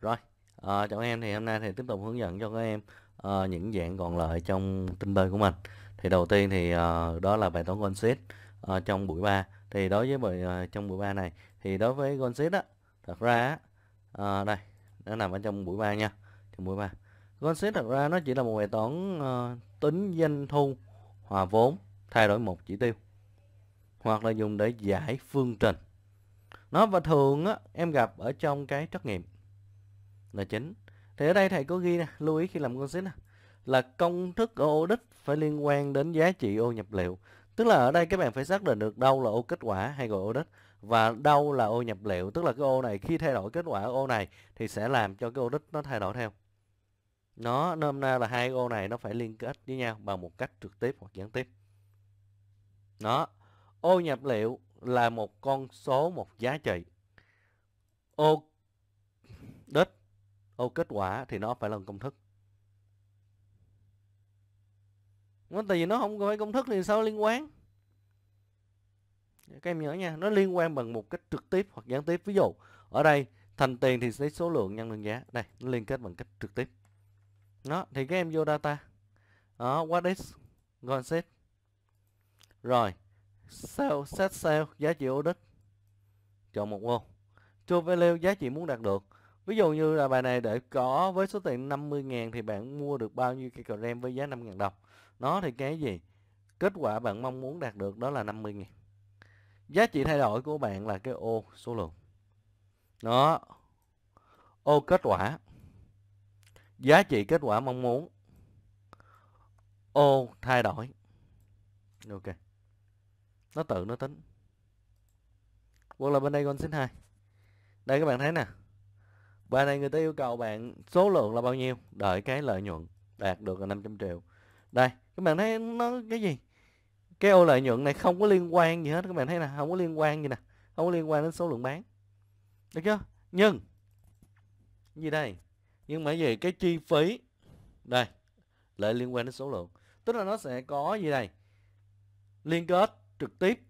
rồi à, chào các em thì hôm nay thì tiếp tục hướng dẫn cho các em à, những dạng còn lại trong tinh bơi của mình thì đầu tiên thì à, đó là bài toán gonsit à, trong buổi 3 thì đối với bài à, trong buổi 3 này thì đối với gonsit á thật ra à, đây nó nằm ở trong buổi 3 nha trong buổi 3 gonsit thật ra nó chỉ là một bài toán à, tính doanh thu hòa vốn thay đổi một chỉ tiêu hoặc là dùng để giải phương trình nó và thường á, em gặp ở trong cái trắc nghiệm là chính thì ở đây thầy có ghi nè lưu ý khi làm con xích nè là công thức ô đích phải liên quan đến giá trị ô nhập liệu tức là ở đây các bạn phải xác định được đâu là ô kết quả hay gọi ô đích và đâu là ô nhập liệu tức là cái ô này khi thay đổi kết quả ô này thì sẽ làm cho cái ô đích nó thay đổi theo nó nôm na là hai ô này nó phải liên kết với nhau bằng một cách trực tiếp hoặc gián tiếp Nó, ô nhập liệu là một con số một giá trị ô ô kết quả thì nó phải là công thức nó tại vì nó không phải công thức thì sao liên quan các em nhớ nha nó liên quan bằng một cách trực tiếp hoặc gián tiếp ví dụ ở đây thành tiền thì lấy số lượng nhân đơn giá đây nó liên kết bằng cách trực tiếp nó thì các em vô data đó what is concept rồi sale set sale giá trị audit chọn một ô true value giá trị muốn đạt được Ví dụ như là bài này để có với số tiền 50 ngàn thì bạn mua được bao nhiêu cây crem với giá 5 ngàn đồng. Nó thì cái gì? Kết quả bạn mong muốn đạt được đó là 50 ngàn. Giá trị thay đổi của bạn là cái ô số lượng. Đó. Ô kết quả. Giá trị kết quả mong muốn. Ô thay đổi. Ok. Nó tự nó tính. Hoặc là bên đây con xin hai. Đây các bạn thấy nè và này người ta yêu cầu bạn số lượng là bao nhiêu đợi cái lợi nhuận đạt được là 500 triệu. Đây, các bạn thấy nó cái gì? Cái ô lợi nhuận này không có liên quan gì hết các bạn thấy nè, không có liên quan gì nè, không có liên quan đến số lượng bán. Được chưa? Nhưng gì đây? Nhưng mà gì cái chi phí đây lại liên quan đến số lượng. Tức là nó sẽ có gì đây? Liên kết trực tiếp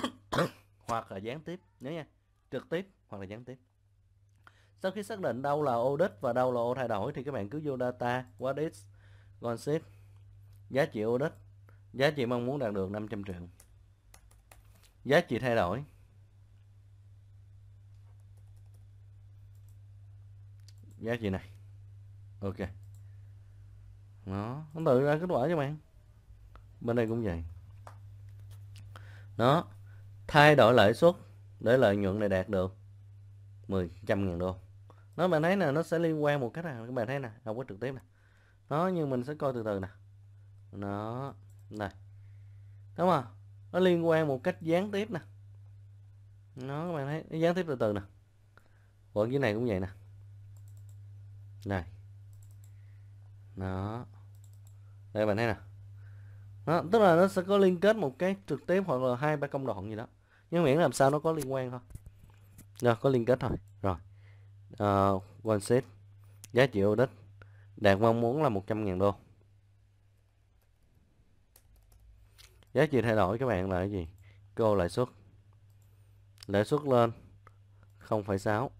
hoặc là gián tiếp nhớ nha trực tiếp hoặc là gián tiếp sau khi xác định đâu là ô đích và đâu là ô thay đổi thì các bạn cứ vô data what is gone sheet giá trị ô đích giá trị mong muốn đạt được 500 triệu giá trị thay đổi giá trị này ok nó nó tự ra kết quả cho bạn bên đây cũng vậy nó thay đổi lãi suất để lợi nhuận này đạt được 10 trăm ngàn đô nó bạn thấy là nó sẽ liên quan một cách nào các bạn thấy nè không quá trực tiếp nè nó nhưng mình sẽ coi từ từ nè nó này đúng không nó liên quan một cách gián tiếp nè nó các bạn thấy nó gián tiếp từ từ nè còn dưới này cũng vậy nè này nó đây bạn thấy nè nó tức là nó sẽ có liên kết một cái trực tiếp hoặc là hai ba công đoạn gì đó nhưng miễn làm sao nó có liên quan thôi rồi, ờ, có liên kết thôi. Rồi. Uh, one set. Giá trị ô audit đạt mong muốn là 100.000 đô. Giá trị thay đổi các bạn là cái gì? Cô lãi suất. Lãi suất lên 0,6.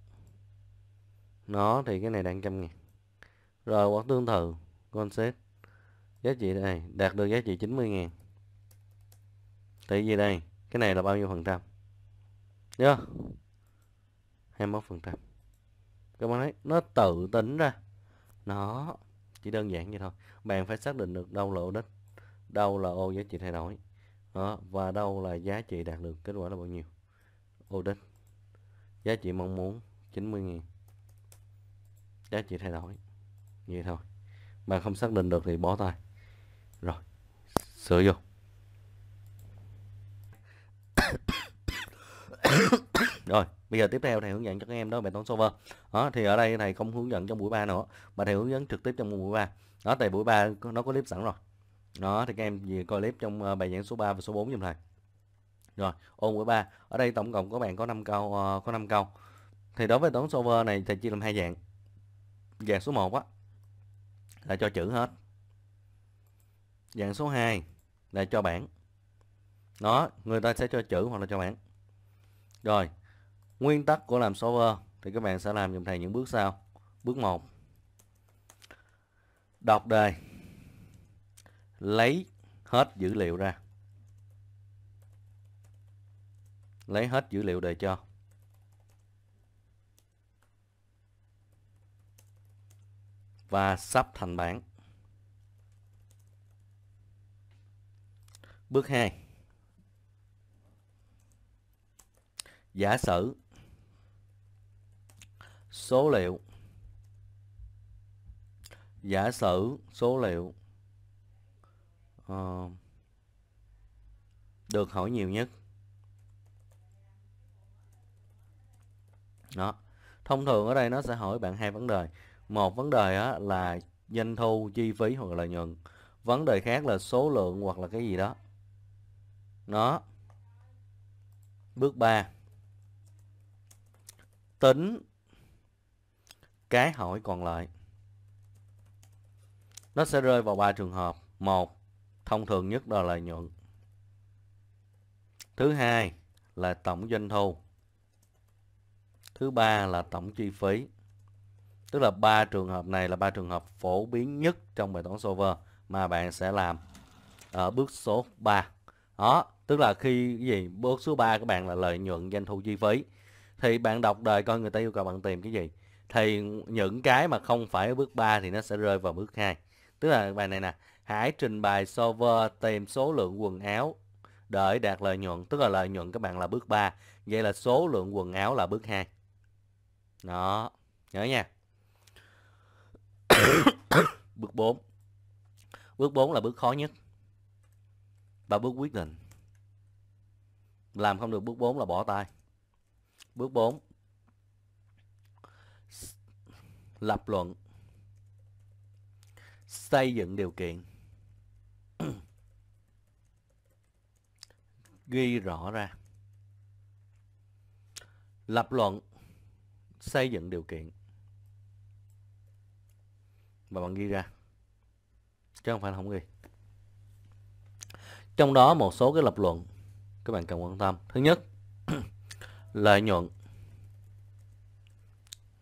Nó thì cái này đang trăm ngàn. Rồi hoặc tương tự concept giá trị này đạt được giá trị 90 ngàn. Tại gì đây, cái này là bao nhiêu phần trăm? Nhớ yeah. 21 phần trăm các bạn thấy nó tự tính ra nó chỉ đơn giản vậy thôi bạn phải xác định được đâu là ô đích đâu là ô giá trị thay đổi đó, và đâu là giá trị đạt được kết quả là bao nhiêu ô đích giá trị mong muốn 90.000 giá trị thay đổi vậy thôi bạn không xác định được thì bỏ tay rồi sửa vô rồi, bây giờ tiếp theo thầy hướng dẫn cho các em đó bài toán solver. Đó thì ở đây thầy không hướng dẫn trong buổi 3 nữa mà thầy hướng dẫn trực tiếp trong buổi 3. Đó tại buổi 3 nó có clip sẵn rồi. Đó thì các em gì coi clip trong ờ, bài giảng số 3 và số 4 giùm thầy. Rồi, ôn buổi 3. Ở đây tổng cộng các bạn có 5 câu uh, có 5 câu. Thì đối với toán solver này thầy chia làm hai dạng. Dạng số 1 á là cho chữ hết. Dạng số 2 là cho bảng. Đó, người ta sẽ cho chữ hoặc là cho bảng. Rồi, Nguyên tắc của làm solver thì các bạn sẽ làm giùm thầy những bước sau. Bước 1. Đọc đề. Lấy hết dữ liệu ra. Lấy hết dữ liệu đề cho. Và sắp thành bảng. Bước 2. Giả sử số liệu giả sử số liệu uh, được hỏi nhiều nhất đó thông thường ở đây nó sẽ hỏi bạn hai vấn đề một vấn đề á, là doanh thu chi phí hoặc là nhuận vấn đề khác là số lượng hoặc là cái gì đó nó bước 3 tính cái hỏi còn lại. Nó sẽ rơi vào ba trường hợp. Một, thông thường nhất là lợi nhuận. Thứ hai là tổng doanh thu. Thứ ba là tổng chi phí. Tức là ba trường hợp này là ba trường hợp phổ biến nhất trong bài toán solver mà bạn sẽ làm ở bước số 3. Đó, tức là khi gì bước số 3 các bạn là lợi nhuận doanh thu chi phí thì bạn đọc đời coi người ta yêu cầu bạn tìm cái gì thì những cái mà không phải ở bước 3 thì nó sẽ rơi vào bước 2. Tức là bài này nè, hãy trình bày solver tìm số lượng quần áo để đạt lợi nhuận, tức là lợi nhuận các bạn là bước 3. Vậy là số lượng quần áo là bước 2. Đó, nhớ nha. bước 4. Bước 4 là bước khó nhất. Và bước quyết định. Làm không được bước 4 là bỏ tay. Bước 4 lập luận xây dựng điều kiện ghi rõ ra lập luận xây dựng điều kiện mà bạn ghi ra chứ không phải là không ghi trong đó một số cái lập luận các bạn cần quan tâm thứ nhất lợi nhuận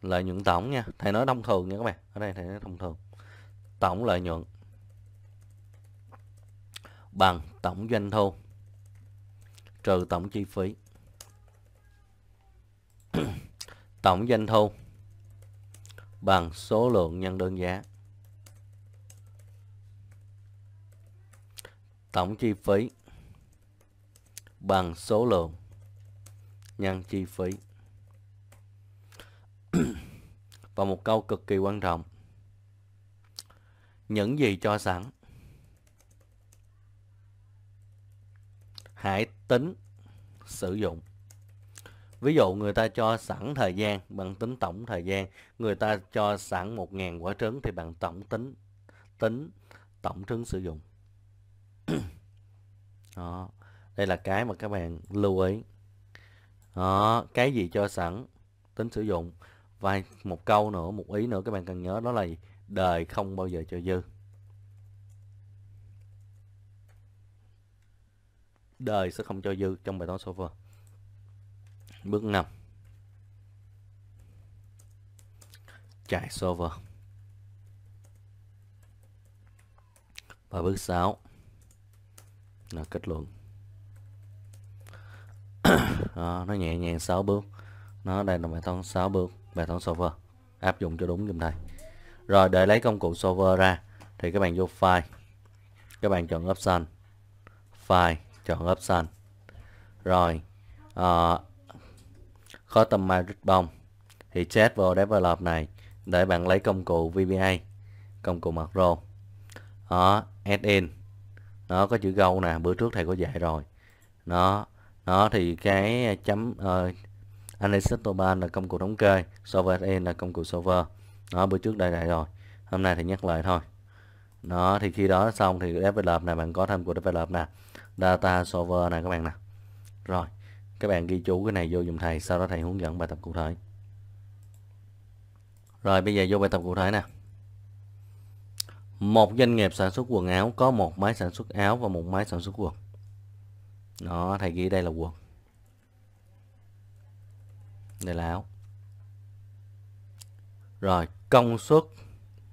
lợi nhuận tổng nha thầy nói thông thường nha các bạn ở đây thầy nói thông thường tổng lợi nhuận bằng tổng doanh thu trừ tổng chi phí tổng doanh thu bằng số lượng nhân đơn giá tổng chi phí bằng số lượng nhân chi phí và một câu cực kỳ quan trọng. Những gì cho sẵn. Hãy tính sử dụng. Ví dụ người ta cho sẵn thời gian bằng tính tổng thời gian, người ta cho sẵn 1.000 quả trứng thì bằng tổng tính tính tổng trứng sử dụng. Đó. Đây là cái mà các bạn lưu ý. Đó, cái gì cho sẵn tính sử dụng và một câu nữa một ý nữa các bạn cần nhớ đó là đời không bao giờ cho dư đời sẽ không cho dư trong bài toán solver bước 5 chạy solver và bước 6 là kết luận à, nó nhẹ nhàng 6 bước nó đây là bài toán 6 bước bài toán solver áp dụng cho đúng giùm thầy rồi để lấy công cụ solver ra thì các bạn vô file các bạn chọn option file chọn option rồi uh, ờ, customize ribbon thì chat vào develop này để bạn lấy công cụ VBA công cụ mặt rô đó add in nó có chữ gâu nè bữa trước thầy có dạy rồi nó nó thì cái chấm uh, Analysis Toolbar là công cụ thống kê, Solver SE là công cụ solver. Đó, bữa trước đây lại rồi. Hôm nay thì nhắc lại thôi. Đó, thì khi đó xong thì develop này bạn có thêm của develop nè. Data solver này các bạn nè. Rồi, các bạn ghi chú cái này vô dùm thầy, sau đó thầy hướng dẫn bài tập cụ thể. Rồi, bây giờ vô bài tập cụ thể nè. Một doanh nghiệp sản xuất quần áo có một máy sản xuất áo và một máy sản xuất quần. Đó, thầy ghi đây là quần đây là áo rồi công suất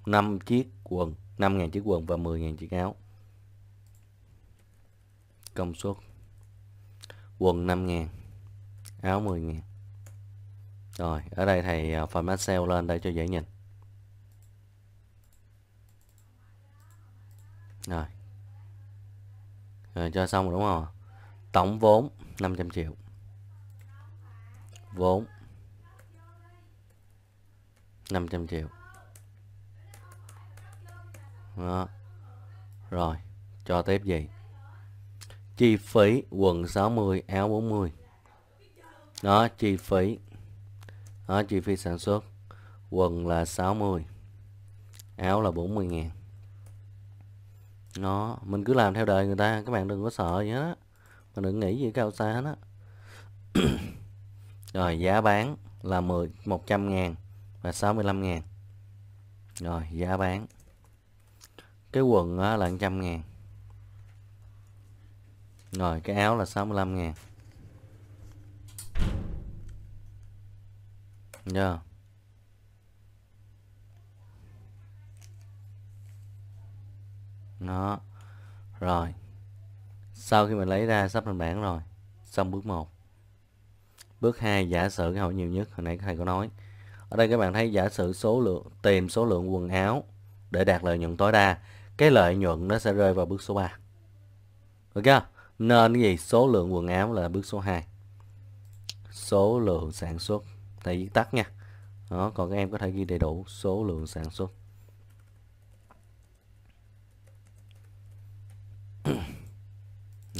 5 chiếc quần 5.000 chiếc quần và 10.000 chiếc áo công suất quần 5.000 áo 10.000 rồi ở đây thầy à, format cell lên đây cho dễ nhìn rồi rồi cho xong rồi đúng không tổng vốn 500 triệu vốn 500 triệu đó. rồi cho tiếp gì chi phí quần 60 áo 40 đó chi phí đó chi phí sản xuất quần là 60 áo là 40 ngàn nó mình cứ làm theo đời người ta các bạn đừng có sợ gì hết mà đừng nghĩ gì cao xa hết á rồi giá bán là 10 100 ngàn và 65 ngàn rồi giá bán cái quần là 100 ngàn rồi cái áo là 65 ngàn yeah. nó rồi sau khi mình lấy ra sắp lên bảng rồi xong bước 1 bước 2 giả sử cái hỏi nhiều nhất hồi nãy thầy có nói ở đây các bạn thấy giả sử số lượng tìm số lượng quần áo để đạt lợi nhuận tối đa, cái lợi nhuận nó sẽ rơi vào bước số 3. Được chưa? Nên cái gì? Số lượng quần áo là bước số 2. Số lượng sản xuất thầy viết tắt nha. Đó, còn các em có thể ghi đầy đủ số lượng sản xuất.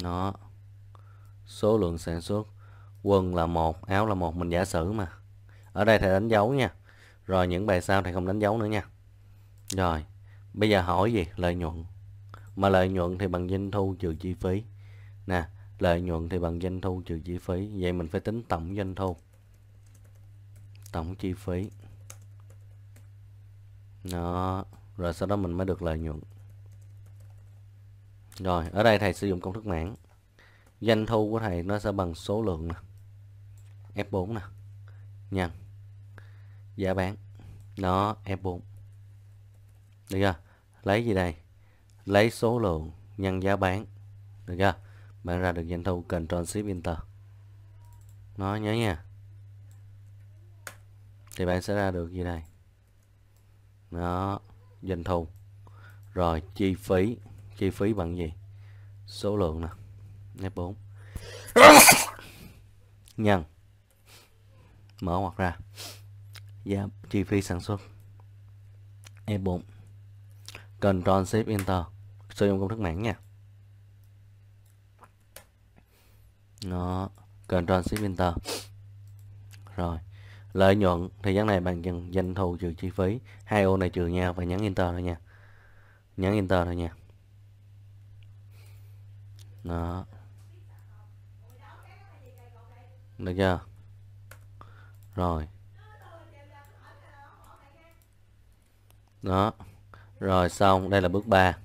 Đó. Số lượng sản xuất quần là một áo là một mình giả sử mà ở đây thầy đánh dấu nha rồi những bài sau thầy không đánh dấu nữa nha rồi bây giờ hỏi gì lợi nhuận mà lợi nhuận thì bằng doanh thu trừ chi phí nè lợi nhuận thì bằng doanh thu trừ chi phí vậy mình phải tính tổng doanh thu tổng chi phí đó rồi sau đó mình mới được lợi nhuận rồi ở đây thầy sử dụng công thức mảng doanh thu của thầy nó sẽ bằng số lượng nè f4 nè nhân giá bán nó F4 được chưa lấy gì đây lấy số lượng nhân giá bán được chưa bạn ra được doanh thu Ctrl Shift Enter nó nhớ nha thì bạn sẽ ra được gì đây nó doanh thu rồi chi phí chi phí bằng gì số lượng nè F4 nhân mở hoặc ra giá dạ, chi phí sản xuất. E4 Ctrl Shift Enter sử dụng công thức mảng nha. Nó Ctrl Shift Enter. Rồi, lợi nhuận thì dán này bằng dần doanh thu trừ chi phí. Hai ô này trừ nhau và nhấn Enter thôi nha. Nhấn Enter thôi nha. Đó. Được chưa? Rồi. đó rồi xong đây là bước 3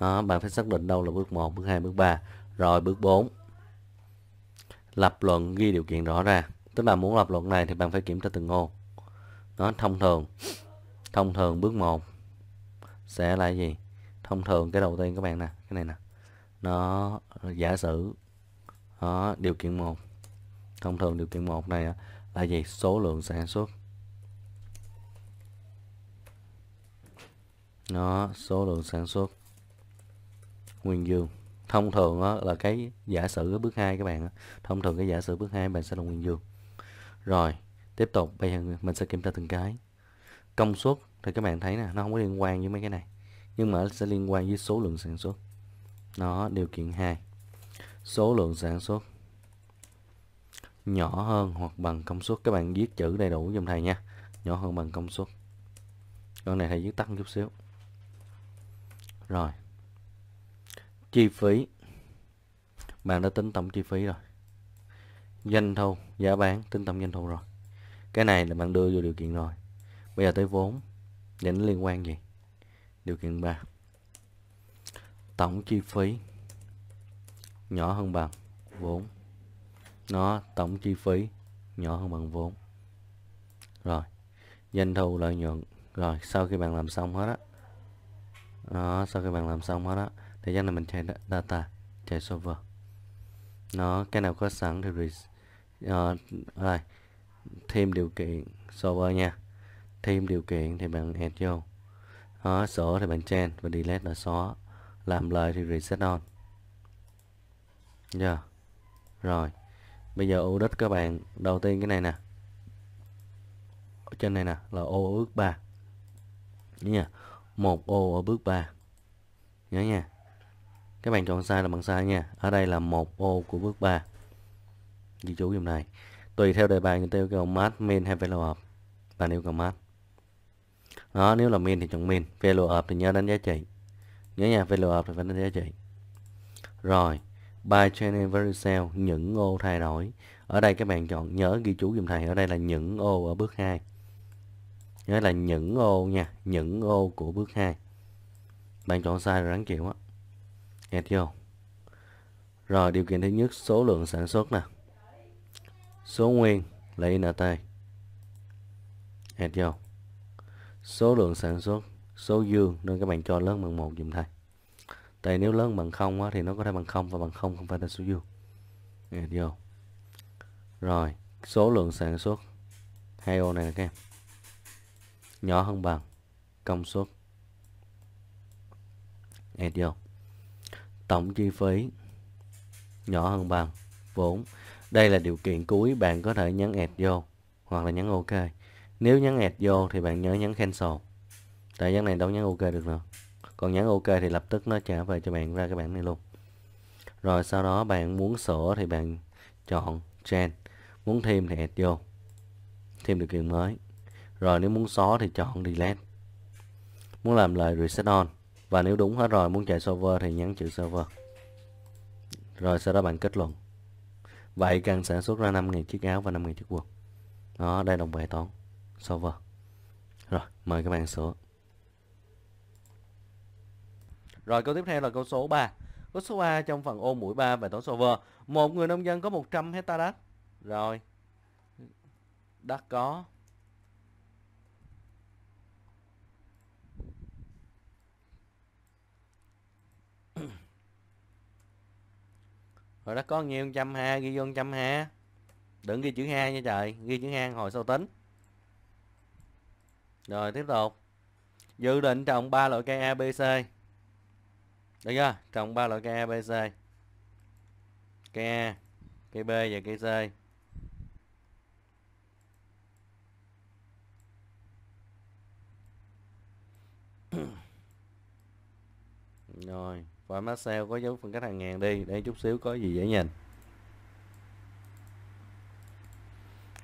đó, bạn phải xác định đâu là bước 1 bước 2 bước 3 rồi bước 4 lập luận ghi điều kiện rõ ra tức là muốn lập luận này thì bạn phải kiểm tra từng ô nó thông thường thông thường bước 1 sẽ là gì thông thường cái đầu tiên các bạn nè cái này nè nó giả sử đó, điều kiện 1 thông thường điều kiện 1 này là gì số lượng sản xuất nó số lượng sản xuất nguyên dương thông thường đó là cái giả sử cái bước 2 các bạn đó. thông thường cái giả sử bước 2 bạn sẽ là nguyên dương rồi tiếp tục bây giờ mình sẽ kiểm tra từng cái công suất thì các bạn thấy nè nó không có liên quan với mấy cái này nhưng mà nó sẽ liên quan với số lượng sản xuất nó điều kiện 2 số lượng sản xuất nhỏ hơn hoặc bằng công suất các bạn viết chữ đầy đủ giùm thầy nha nhỏ hơn bằng công suất con này thầy viết tăng chút xíu rồi. Chi phí. Bạn đã tính tổng chi phí rồi. Doanh thu, giá bán, tính tổng doanh thu rồi. Cái này là bạn đưa vô điều kiện rồi. Bây giờ tới vốn. Để nó liên quan gì? Điều kiện 3. Tổng chi phí nhỏ hơn bằng vốn. Nó tổng chi phí nhỏ hơn bằng vốn. Rồi. Doanh thu lợi nhuận. Rồi, sau khi bạn làm xong hết á đó sau khi bạn làm xong hết đó thì chắc là mình chạy data chạy server nó cái nào có sẵn thì uh, rồi thêm điều kiện server nha thêm điều kiện thì bạn add vô đó, sổ thì bạn change và delete là xóa làm lại thì reset on giờ dạ. yeah. rồi bây giờ ưu đích các bạn đầu tiên cái này nè ở trên này nè là ô ước ba nha một ô ở bước 3 nhớ nha các bạn chọn sai là bằng sai nha ở đây là một ô của bước 3 ghi chú dùm này tùy theo đề bài người ta yêu cầu math min hay value up bạn yêu cầu math đó nếu là min thì chọn min value up thì nhớ đánh giá trị nhớ nha value up thì phải đánh giá trị rồi by channel very cell những ô thay đổi ở đây các bạn chọn nhớ ghi chú dùm thầy ở đây là những ô ở bước 2 Nhớ là những ô nha, những ô của bước 2. Bạn chọn sai rồi ráng chịu á. Nghe chưa? Rồi điều kiện thứ nhất số lượng sản xuất nè. Số nguyên là INT. Nghe chưa? Số lượng sản xuất, số dương nên các bạn cho lớn bằng một dùm thầy. Tại nếu lớn bằng không á, thì nó có thể bằng không và bằng không không phải là số dương. Nghe chưa? Rồi, số lượng sản xuất hai ô này nè các em nhỏ hơn bằng công suất nghe chưa tổng chi phí nhỏ hơn bằng vốn đây là điều kiện cuối bạn có thể nhấn add vô hoặc là nhấn ok nếu nhấn add vô thì bạn nhớ nhấn cancel tại nhấn này đâu nhấn ok được nữa còn nhấn ok thì lập tức nó trả về cho bạn ra cái bảng này luôn rồi sau đó bạn muốn sửa thì bạn chọn change muốn thêm thì add vô thêm điều kiện mới rồi nếu muốn xóa thì chọn delete. Muốn làm lại reset on. Và nếu đúng hết rồi muốn chạy server thì nhấn chữ server. Rồi sau đó bạn kết luận. Vậy cần sản xuất ra 5.000 chiếc áo và 5.000 chiếc quần. Đó, đây đồng bài toán server. Rồi, mời các bạn sửa. Rồi câu tiếp theo là câu số 3. Câu số 3 trong phần ô mũi 3 bài toán server. Một người nông dân có 100 hecta đất. Rồi. Đất có rồi đó có nhiêu trăm ha ghi vô trăm ha đừng ghi chữ ha nha trời ghi chữ ha hồi sau tính rồi tiếp tục dự định trồng ba loại cây abc được chưa trồng ba loại cây abc cây a cây b và cây c rồi và mã Marcel có dấu phân cách hàng ngàn đi để chút xíu có gì dễ nhìn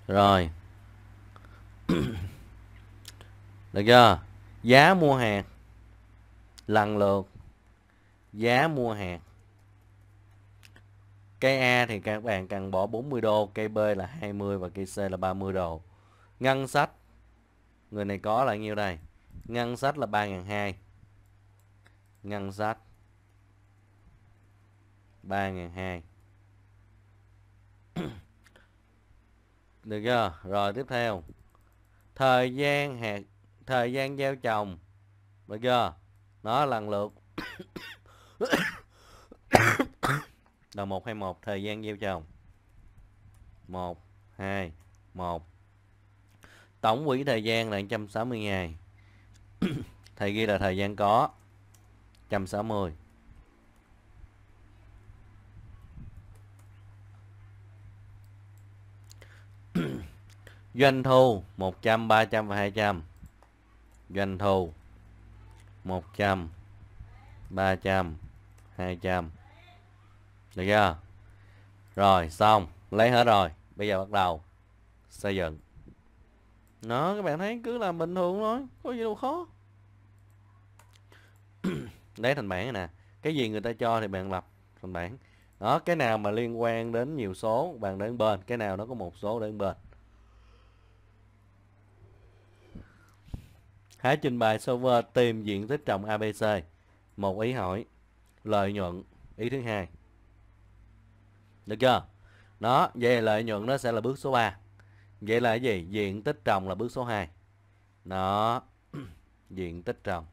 rồi được chưa giá mua hàng lần lượt giá mua hàng cây A thì các bạn cần bỏ 40 đô cây B là 20 và cây C là 30 đô ngân sách người này có là nhiêu đây ngân sách là 3.200 ngân sách 3200 được chưa rồi tiếp theo thời gian hạt thời gian gieo trồng được chưa nó lần lượt là một hay một thời gian gieo trồng một hai một tổng quỹ thời gian là 160 ngày thầy ghi là thời gian có 160 Doanh thu 100, 300 và 200. Doanh thu 100, 300, 200. Được chưa? Rồi, xong, lấy hết rồi. Bây giờ bắt đầu xây dựng. Nó các bạn thấy cứ làm bình thường thôi, có gì đâu khó. lấy thành bản này nè. Cái gì người ta cho thì bạn lập thành bản. Đó, cái nào mà liên quan đến nhiều số bạn đến bên, cái nào nó có một số đến bên. Hãy trình bày server tìm diện tích trồng ABC. Một ý hỏi, lợi nhuận, ý thứ hai. Được chưa? Đó, về lợi nhuận nó sẽ là bước số 3. Vậy là cái gì? Diện tích trồng là bước số 2. Đó, diện tích trồng.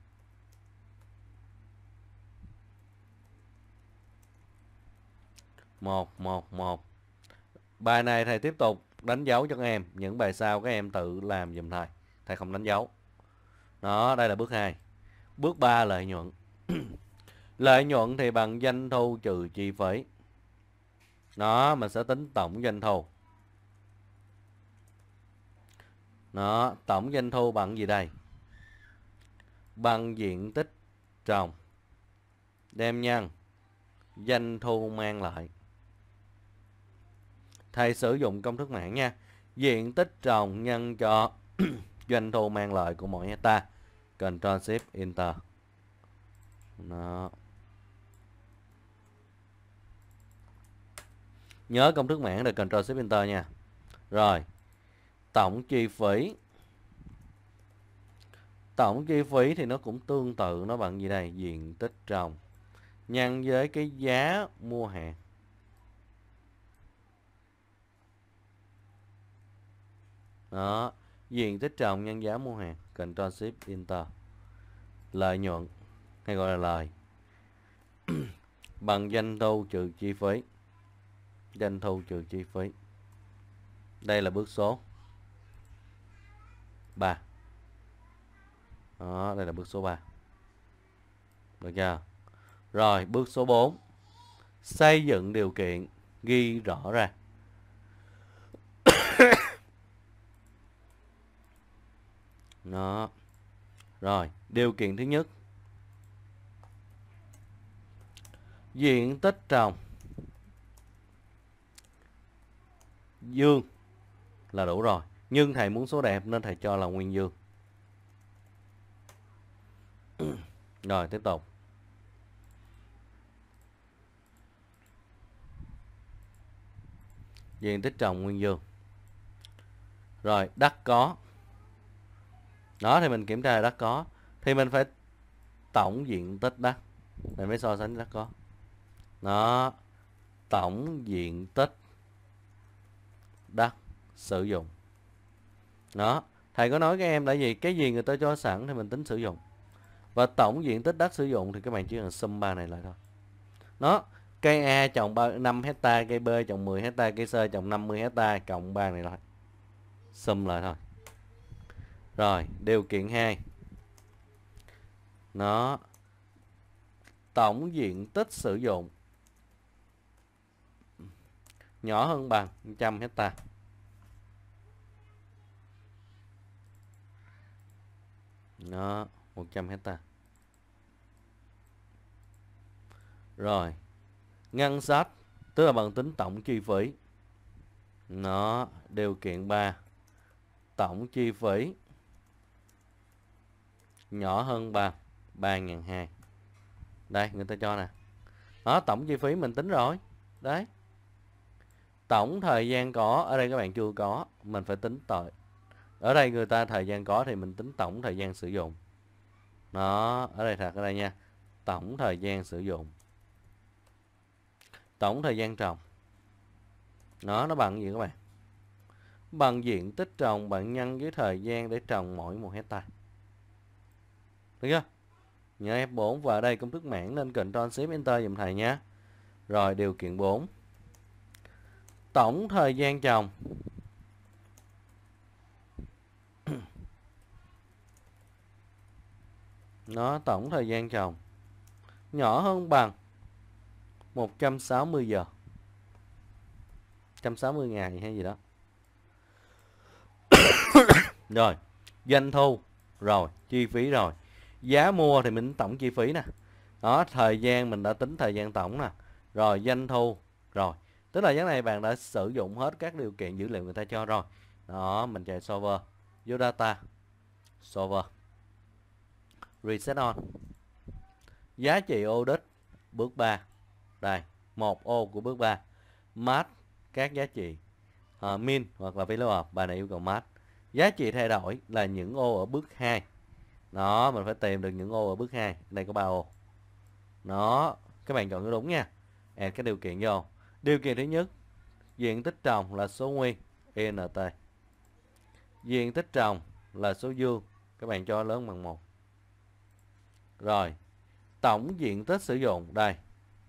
một một một Bài này thầy tiếp tục đánh dấu cho các em. Những bài sau các em tự làm dùm thầy. Thầy không đánh dấu. Đó, đây là bước 2. Bước 3 lợi nhuận. lợi nhuận thì bằng doanh thu trừ chi phí. Đó, mình sẽ tính tổng doanh thu. Đó, tổng doanh thu bằng gì đây? Bằng diện tích trồng. Đem nhân doanh thu mang lại. Thầy sử dụng công thức mạng nha. Diện tích trồng nhân cho doanh thu mang lại của mỗi hecta Ctrl Shift Enter Đó. Nhớ công thức mảng là Ctrl Shift Enter nha Rồi Tổng chi phí Tổng chi phí thì nó cũng tương tự nó bằng gì đây Diện tích trồng Nhân với cái giá mua hàng Đó diện tích trồng nhân giá mua hàng Ctrl ship inter lợi nhuận hay gọi là lời bằng doanh thu trừ chi phí doanh thu trừ chi phí đây là bước số 3 đó đây là bước số 3 được chưa rồi bước số 4 xây dựng điều kiện ghi rõ ra Đó. Rồi, điều kiện thứ nhất. Diện tích trồng dương là đủ rồi. Nhưng thầy muốn số đẹp nên thầy cho là nguyên dương. Rồi, tiếp tục. Diện tích trồng nguyên dương. Rồi, đất có đó thì mình kiểm tra là đất có thì mình phải tổng diện tích đất mình mới so sánh đất có nó tổng diện tích đất sử dụng đó thầy có nói các em là gì cái gì người ta cho sẵn thì mình tính sử dụng và tổng diện tích đất sử dụng thì các bạn chỉ cần sum ba này lại thôi nó cây A trồng 3, 5 hecta cây B trồng 10 hecta cây C trồng 50 hecta cộng ba này lại sum lại thôi rồi, điều kiện 2. Nó tổng diện tích sử dụng nhỏ hơn bằng 100 hecta. Nó 100 hecta. Rồi, ngân sách tức là bằng tính tổng chi phí. Nó điều kiện 3. Tổng chi phí nhỏ hơn 3 3.200 đây người ta cho nè đó tổng chi phí mình tính rồi đấy tổng thời gian có ở đây các bạn chưa có mình phải tính tội ở đây người ta thời gian có thì mình tính tổng thời gian sử dụng nó ở đây thật ở đây nha tổng thời gian sử dụng tổng thời gian trồng nó nó bằng gì các bạn bằng diện tích trồng bạn nhân với thời gian để trồng mỗi một hectare được chưa nhớ F4 và ở đây công thức mảng nên Ctrl Shift Enter dùm thầy nhé rồi điều kiện 4 tổng thời gian trồng nó tổng thời gian trồng nhỏ hơn bằng 160 giờ 160 ngày hay gì đó rồi doanh thu rồi chi phí rồi giá mua thì mình tổng chi phí nè đó thời gian mình đã tính thời gian tổng nè rồi doanh thu rồi tức là cái này bạn đã sử dụng hết các điều kiện dữ liệu người ta cho rồi đó mình chạy server vô data server reset on giá trị ô đích bước 3 đây một ô của bước 3 mát các giá trị uh, min hoặc là value of bài này yêu cầu mát giá trị thay đổi là những ô ở bước 2 đó mình phải tìm được những ô ở bước 2 đây có ba ô đó các bạn chọn đúng nha add cái điều kiện vô điều kiện thứ nhất diện tích trồng là số nguyên int diện tích trồng là số dương các bạn cho lớn bằng một rồi tổng diện tích sử dụng đây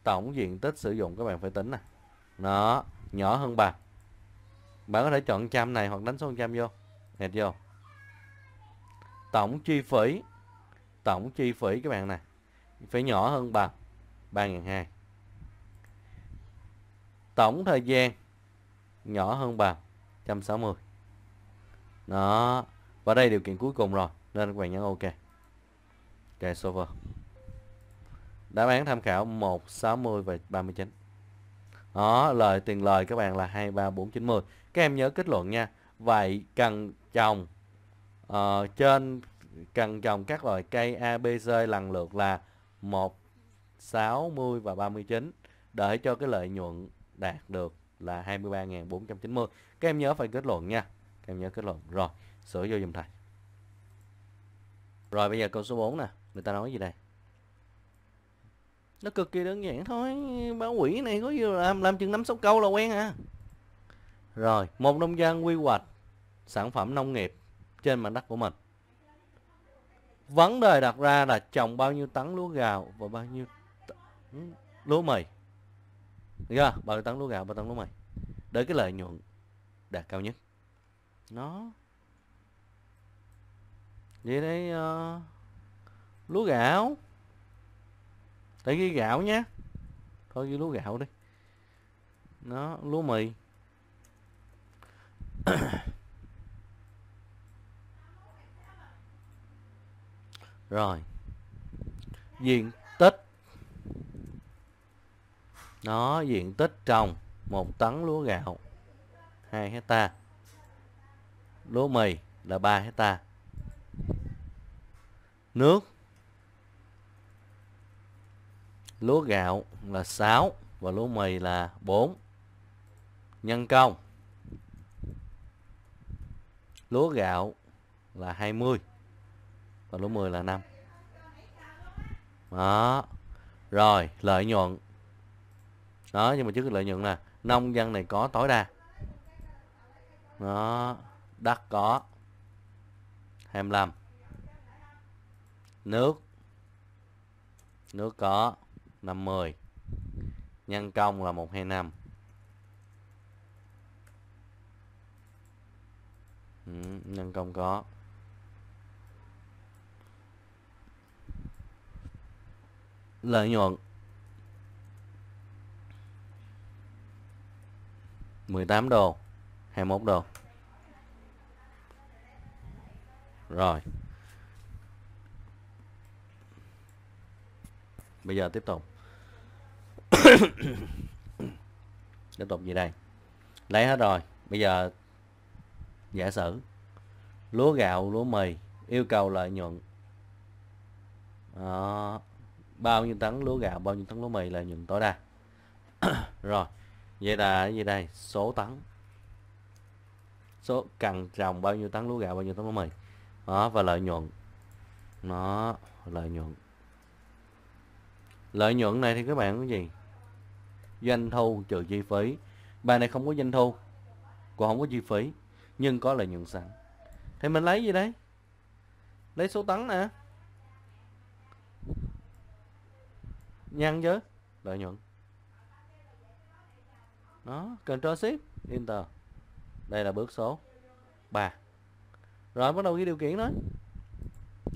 tổng diện tích sử dụng các bạn phải tính nè nó nhỏ hơn bằng bạn có thể chọn trăm này hoặc đánh số trăm vô hẹt vô tổng chi phí tổng chi phí các bạn nè phải nhỏ hơn bằng 3.200 tổng thời gian nhỏ hơn bằng 160 đó và đây điều kiện cuối cùng rồi nên các bạn nhấn ok ok server đáp án tham khảo 160 và 39 đó lời tiền lời các bạn là 23490 các em nhớ kết luận nha vậy cần chồng Ờ, trên cần trồng các loại cây ABC lần lượt là 1, 60 và 39 để cho cái lợi nhuận đạt được là 23.490. Các em nhớ phải kết luận nha. Các em nhớ kết luận. Rồi, sửa vô dùm thầy. Rồi bây giờ câu số 4 nè, người ta nói gì đây? Nó cực kỳ đơn giản thôi, báo quỷ này có gì làm làm chừng 5 6 câu là quen à. Rồi, một nông dân quy hoạch sản phẩm nông nghiệp trên mảnh đất của mình vấn đề đặt ra là trồng bao nhiêu tấn lúa gạo và bao nhiêu ừ, lúa mì được bao nhiêu tấn lúa gạo bao nhiêu tấn lúa mì để cái lợi nhuận đạt cao nhất nó vậy đấy uh, ờ, lúa gạo tại ghi gạo nhé thôi ghi lúa gạo đi nó lúa mì Rồi Diện tích Nó diện tích trồng một tấn lúa gạo 2 hecta Lúa mì là 3 hecta Nước Lúa gạo là 6 Và lúa mì là 4 Nhân công Lúa gạo là 20 và lỗ 10 là 5 đó rồi lợi nhuận đó nhưng mà trước lợi nhuận nè nông dân này có tối đa đó đất có 25 nước nước có 50 nhân công là 125 ừ, nhân công có lợi nhuận 18 đô 21 đô rồi bây giờ tiếp tục tiếp tục gì đây lấy hết rồi bây giờ giả sử lúa gạo lúa mì yêu cầu lợi nhuận đó bao nhiêu tấn lúa gạo bao nhiêu tấn lúa mì là nhuận tối đa rồi vậy là gì đây số tấn số cần trồng bao nhiêu tấn lúa gạo bao nhiêu tấn lúa mì đó và lợi nhuận nó lợi nhuận lợi nhuận này thì các bạn có gì doanh thu trừ chi phí bài này không có doanh thu cũng không có chi phí nhưng có lợi nhuận sẵn thì mình lấy gì đấy lấy số tấn nè nhân với lợi nhuận đó control shift enter đây là bước số 3 rồi bắt đầu ghi điều kiện đó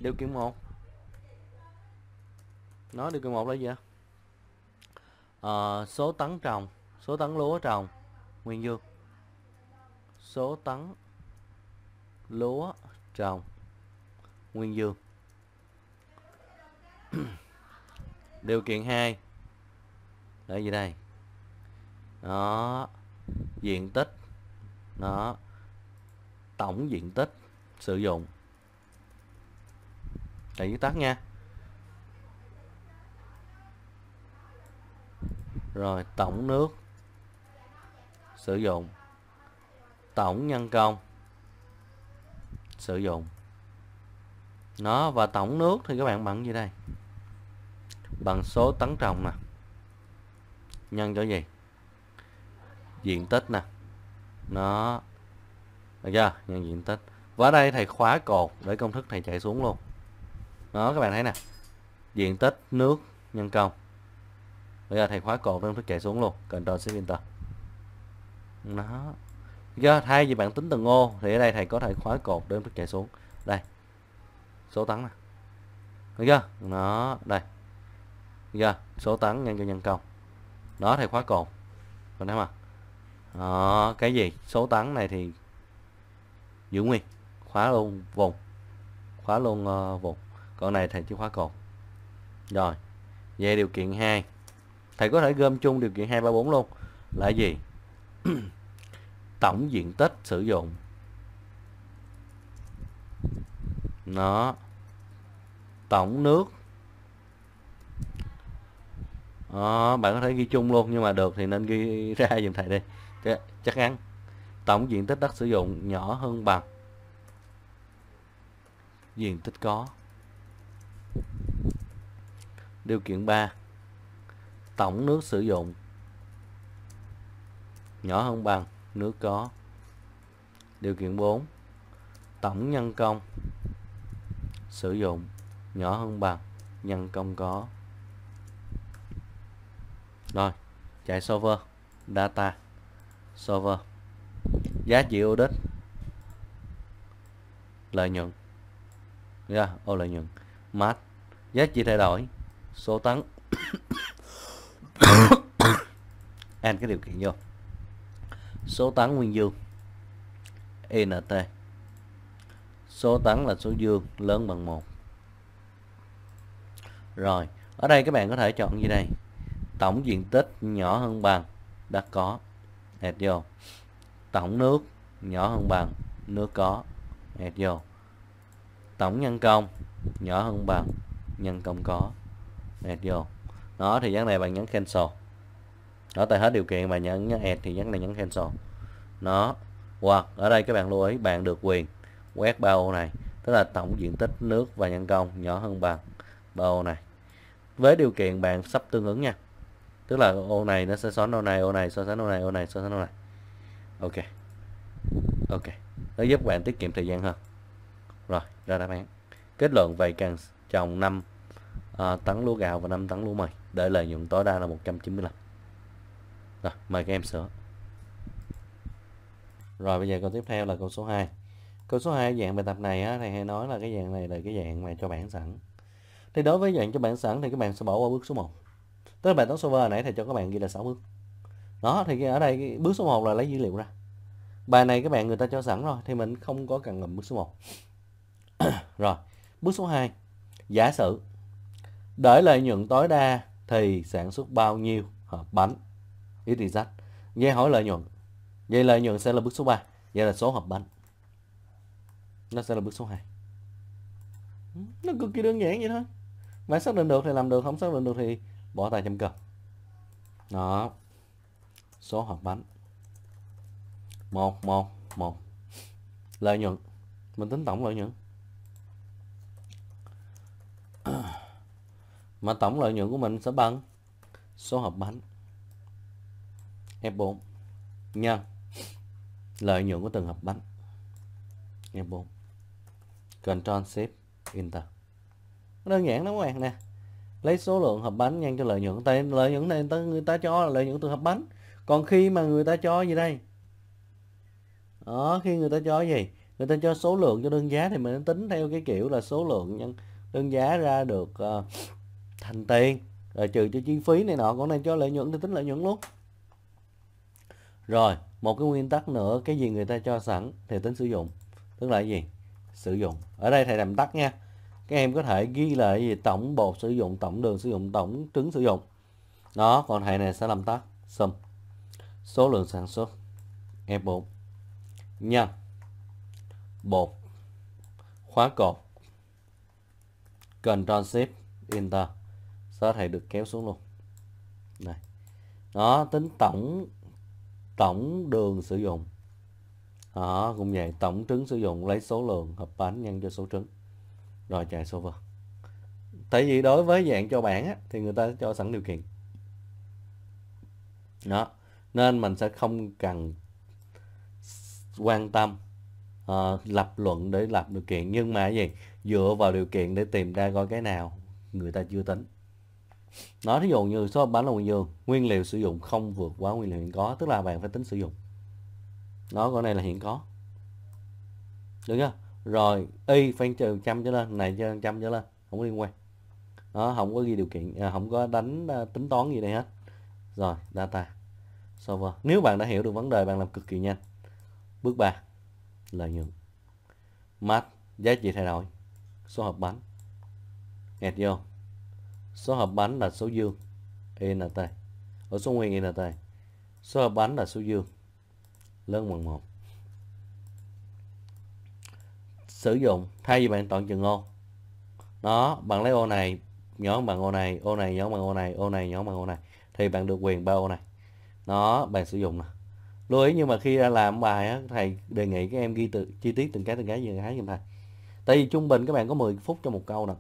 điều kiện một nó điều kiện một là gì ạ à, số tấn trồng số tấn lúa trồng nguyên dương số tấn lúa trồng nguyên dương điều kiện 2 là gì đây đó diện tích đó tổng diện tích sử dụng để viết tắt nha rồi tổng nước sử dụng tổng nhân công sử dụng nó và tổng nước thì các bạn bằng gì đây bằng số tấn trồng nè nhân cho gì diện tích nè nó được chưa nhân diện tích và ở đây thầy khóa cột để công thức thầy chạy xuống luôn đó các bạn thấy nè diện tích nước nhân công bây giờ thầy khóa cột để công thức chạy xuống luôn Ctrl Shift Enter nó do thay vì bạn tính từng ô thì ở đây thầy có thể khóa cột để công thức chạy xuống đây số tấn nè được chưa nó đây chưa dạ, số tấn nhân cho nhân công đó thầy khóa cột còn thấy mà đó, ờ, cái gì số tấn này thì giữ nguyên khóa luôn vùng khóa luôn uh, vùng còn này thầy chỉ khóa cột rồi về điều kiện 2 thầy có thể gom chung điều kiện 234 luôn là gì tổng diện tích sử dụng nó tổng nước đó, ờ, bạn có thể ghi chung luôn nhưng mà được thì nên ghi ra dùm thầy đi chắc ăn tổng diện tích đất sử dụng nhỏ hơn bằng diện tích có điều kiện 3 tổng nước sử dụng nhỏ hơn bằng nước có điều kiện 4 tổng nhân công sử dụng nhỏ hơn bằng nhân công có rồi chạy server data server giá trị audit lợi nhuận ra dạ, yeah, ô lợi nhuận mát giá trị thay đổi số tấn anh cái điều kiện vô số tấn nguyên dương int số tấn là số dương lớn bằng một rồi ở đây các bạn có thể chọn gì đây tổng diện tích nhỏ hơn bằng đất có hết vô tổng nước nhỏ hơn bằng nước có hết vô tổng nhân công nhỏ hơn bằng nhân công có hết vô đó thì vấn này bạn nhấn cancel đó tại hết điều kiện mà nhấn nhấn add thì vấn này nhấn cancel nó hoặc ở đây các bạn lưu ý bạn được quyền quét ba ô này tức là tổng diện tích nước và nhân công nhỏ hơn bằng ba ô này với điều kiện bạn sắp tương ứng nha tức là ô này nó sẽ xoắn ô này ô này so sánh ô này ô này so sánh ô này ok ok nó giúp bạn tiết kiệm thời gian hơn rồi ra đáp án kết luận vậy càng trồng 5 uh, à, tấn lúa gạo và 5 tấn lúa mì để lợi nhuận tối đa là 195 rồi mời các em sửa rồi bây giờ câu tiếp theo là câu số 2 câu số 2 dạng bài tập này á, thầy hay nói là cái dạng này là cái dạng mà cho bản sẵn thì đối với dạng cho bản sẵn thì các bạn sẽ bỏ qua bước số 1 tức là bài toán solver nãy thầy cho các bạn ghi là 6 bước đó thì ở đây bước số 1 là lấy dữ liệu ra bài này các bạn người ta cho sẵn rồi thì mình không có cần ngầm bước số 1 rồi bước số 2 giả sử để lợi nhuận tối đa thì sản xuất bao nhiêu hộp bánh ít thì sách nghe hỏi lợi nhuận vậy lợi nhuận sẽ là bước số 3 vậy là số hộp bánh nó sẽ là bước số 2 nó cực kỳ đơn giản vậy thôi mà xác định được thì làm được không xác định được thì bỏ tay chấm cờ đó số hộp bánh một một một lợi nhuận mình tính tổng lợi nhuận mà tổng lợi nhuận của mình sẽ bằng số hộp bánh F4 nhân lợi nhuận của từng hộp bánh F4 Control Shift Enter đơn giản lắm các bạn nè lấy số lượng hộp bánh nhân cho lợi nhuận tại lợi nhuận này người ta cho là lợi nhuận từ hộp bánh còn khi mà người ta cho gì đây đó khi người ta cho gì người ta cho số lượng cho đơn giá thì mình tính theo cái kiểu là số lượng nhân đơn giá ra được uh, thành tiền rồi trừ cho chi phí này nọ còn này cho lợi nhuận thì tính lợi nhuận luôn rồi một cái nguyên tắc nữa cái gì người ta cho sẵn thì tính sử dụng tức là gì sử dụng ở đây thầy làm tắt nha các em có thể ghi lại gì tổng bột sử dụng tổng đường sử dụng tổng trứng sử dụng đó còn hệ này sẽ làm tắt sum số lượng sản xuất F4 e nhân bột khóa cột Ctrl Shift Enter sẽ thầy được kéo xuống luôn này nó tính tổng tổng đường sử dụng đó cũng vậy tổng trứng sử dụng lấy số lượng hộp bánh nhân cho số trứng rồi chạy solver tại vì đối với dạng cho bảng á, thì người ta sẽ cho sẵn điều kiện đó nên mình sẽ không cần quan tâm uh, lập luận để lập điều kiện nhưng mà gì dựa vào điều kiện để tìm ra coi cái nào người ta chưa tính nói thí dụ như số bánh lòng dương nguyên liệu sử dụng không vượt quá nguyên liệu hiện có tức là bạn phải tính sử dụng nó con này là hiện có được chưa rồi y phải trừ trăm trở lên này trừ trăm trở lên không liên quan nó không có ghi điều kiện à, không có đánh à, tính toán gì đây hết rồi data server nếu bạn đã hiểu được vấn đề bạn làm cực kỳ nhanh bước 3 lợi nhuận max giá trị thay đổi số hợp bánh nghẹt vô số hợp bánh là số dương int e ở số nguyên int e số hợp bánh là số dương lớn bằng một sử dụng thay vì bạn toàn trường ô nó bạn lấy ô này nhỏ bằng ô này ô này nhỏ bằng ô này ô này nhỏ bằng ô này thì bạn được quyền ba ô này nó bạn sử dụng nè lưu ý nhưng mà khi làm bài á, thầy đề nghị các em ghi từ chi tiết từng cái từng cái từng cái giùm thầy tại vì trung bình các bạn có 10 phút cho một câu nè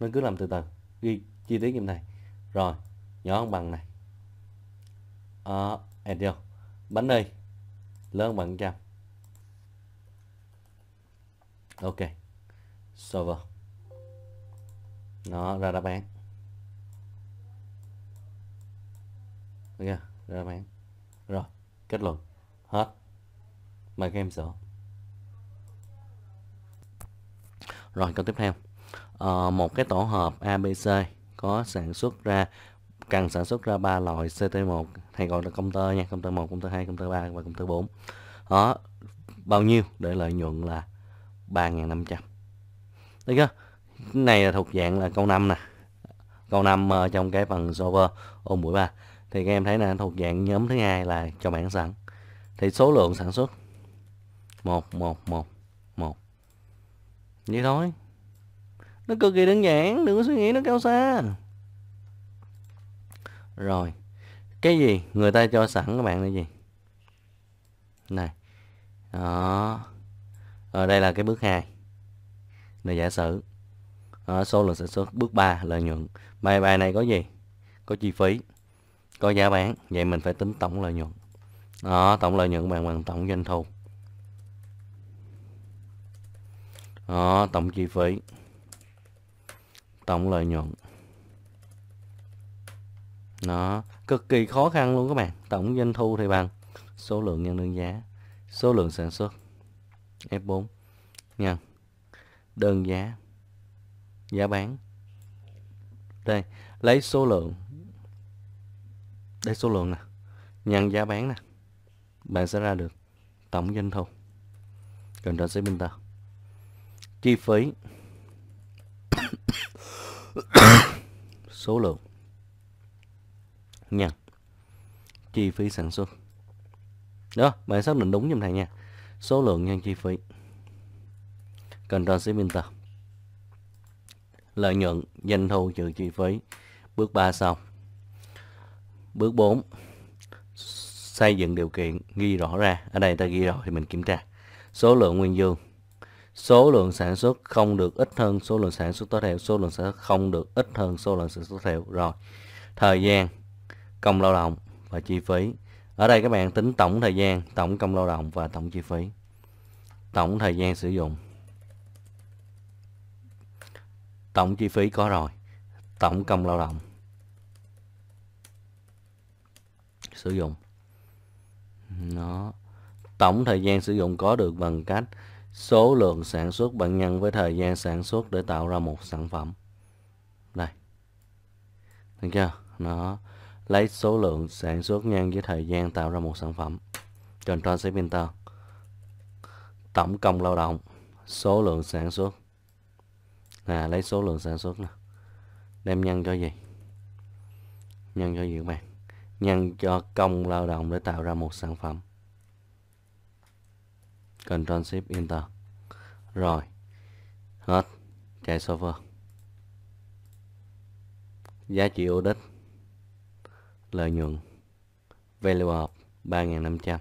nên cứ làm từ từ ghi chi tiết giùm này rồi nhỏ hơn bằng này à, em chưa bánh đi lớn bằng trăm ok server nó ra đáp án ok ra đáp án rồi kết luận hết mời các em sửa rồi câu tiếp theo à, một cái tổ hợp abc có sản xuất ra cần sản xuất ra ba loại CT1 hay gọi là công tơ nha, công tơ một công tơ hai công tơ ba và công tơ bốn Đó, bao nhiêu để lợi nhuận là 3.500 Được chưa? Cái này là thuộc dạng là câu 5 nè Câu 5 uh, ờ, trong cái phần solver ôn buổi 3 Thì các em thấy là thuộc dạng nhóm thứ hai là cho bản sẵn Thì số lượng sản xuất 1, 1, 1, 1 Vậy thôi Nó cực kỳ đơn giản, đừng có suy nghĩ nó cao xa Rồi Cái gì người ta cho sẵn các bạn là gì Này Đó ở ờ, đây là cái bước 2 là giả sử à, số lượng sản xuất bước 3 lợi nhuận bài bài này có gì có chi phí có giá bán vậy mình phải tính tổng lợi nhuận đó, ờ, tổng lợi nhuận bằng bằng tổng doanh thu đó, tổng chi phí tổng lợi nhuận nó cực kỳ khó khăn luôn các bạn tổng doanh thu thì bằng số lượng nhân đơn giá số lượng sản xuất F4 nha đơn giá giá bán đây lấy số lượng lấy số lượng nè nhân giá bán nè bạn sẽ ra được tổng doanh thu cần Ctrl C Enter chi phí số lượng nhân chi phí sản xuất đó bạn xác định đúng giùm thầy nha số lượng nhân chi phí Control Shift Enter lợi nhuận doanh thu trừ chi phí bước 3 xong bước 4 xây dựng điều kiện ghi rõ ra ở đây ta ghi rồi thì mình kiểm tra số lượng nguyên dương số lượng sản xuất không được ít hơn số lượng sản xuất tối thiểu số lượng sản xuất không được ít hơn số lượng sản xuất tối thiểu rồi thời gian công lao động và chi phí ở đây các bạn tính tổng thời gian tổng công lao động và tổng chi phí tổng thời gian sử dụng tổng chi phí có rồi tổng công lao động sử dụng nó tổng thời gian sử dụng có được bằng cách số lượng sản xuất bằng nhân với thời gian sản xuất để tạo ra một sản phẩm đây được chưa nó lấy số lượng sản xuất nhân với thời gian tạo ra một sản phẩm trên transmitter tổng công lao động số lượng sản xuất là lấy số lượng sản xuất nè đem nhân cho gì nhân cho gì các bạn nhân cho công lao động để tạo ra một sản phẩm Control Shift Enter rồi hết chạy server giá trị đích lợi nhuận value of 3500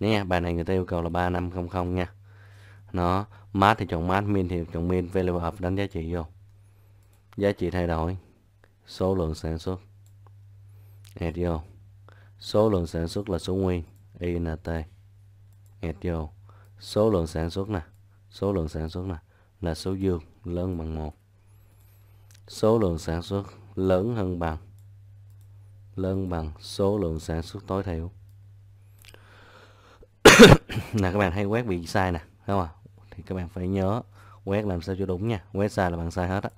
nhé bài này người ta yêu cầu là 3500 nha nó mát thì chọn mát min thì chọn min value of đánh giá trị vô giá trị thay đổi số lượng sản xuất add vô số lượng sản xuất là số nguyên int add vô số lượng sản xuất nè số lượng sản xuất nè là số dương lớn bằng một số lượng sản xuất lớn hơn bằng lớn bằng số lượng sản xuất tối thiểu là các bạn hay quét bị sai nè đúng không thì các bạn phải nhớ quét làm sao cho đúng nha quét sai là bạn sai hết á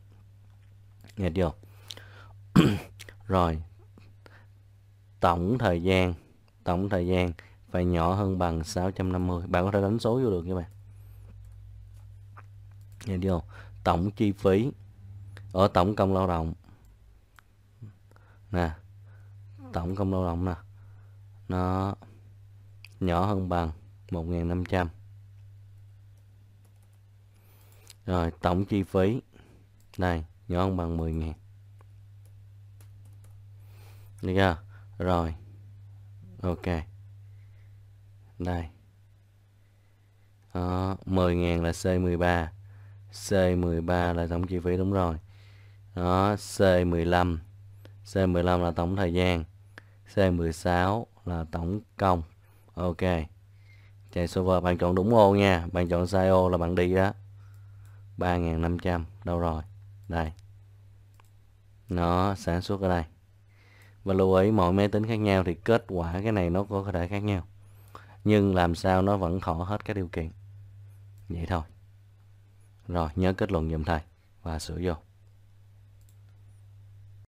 nghe chưa rồi tổng thời gian tổng thời gian phải nhỏ hơn bằng 650 bạn có thể đánh số vô được các bạn nghe chưa tổng chi phí ở tổng công lao động nè tổng công lao động nè nó nhỏ hơn bằng 1.500 rồi tổng chi phí đây nhỏ hơn bằng 10.000 được chưa rồi ok đây đó 10.000 là C13 C13 là tổng chi phí đúng rồi đó C15 C15 là tổng thời gian C16 là tổng công. Ok. Chạy server bạn chọn đúng ô nha, bạn chọn sai ô là bạn đi đó. 3500 đâu rồi? Đây. Nó sản xuất ở đây. Và lưu ý mọi máy tính khác nhau thì kết quả cái này nó có thể khác nhau. Nhưng làm sao nó vẫn thỏa hết các điều kiện. Vậy thôi. Rồi, nhớ kết luận dùm thầy và sửa vô.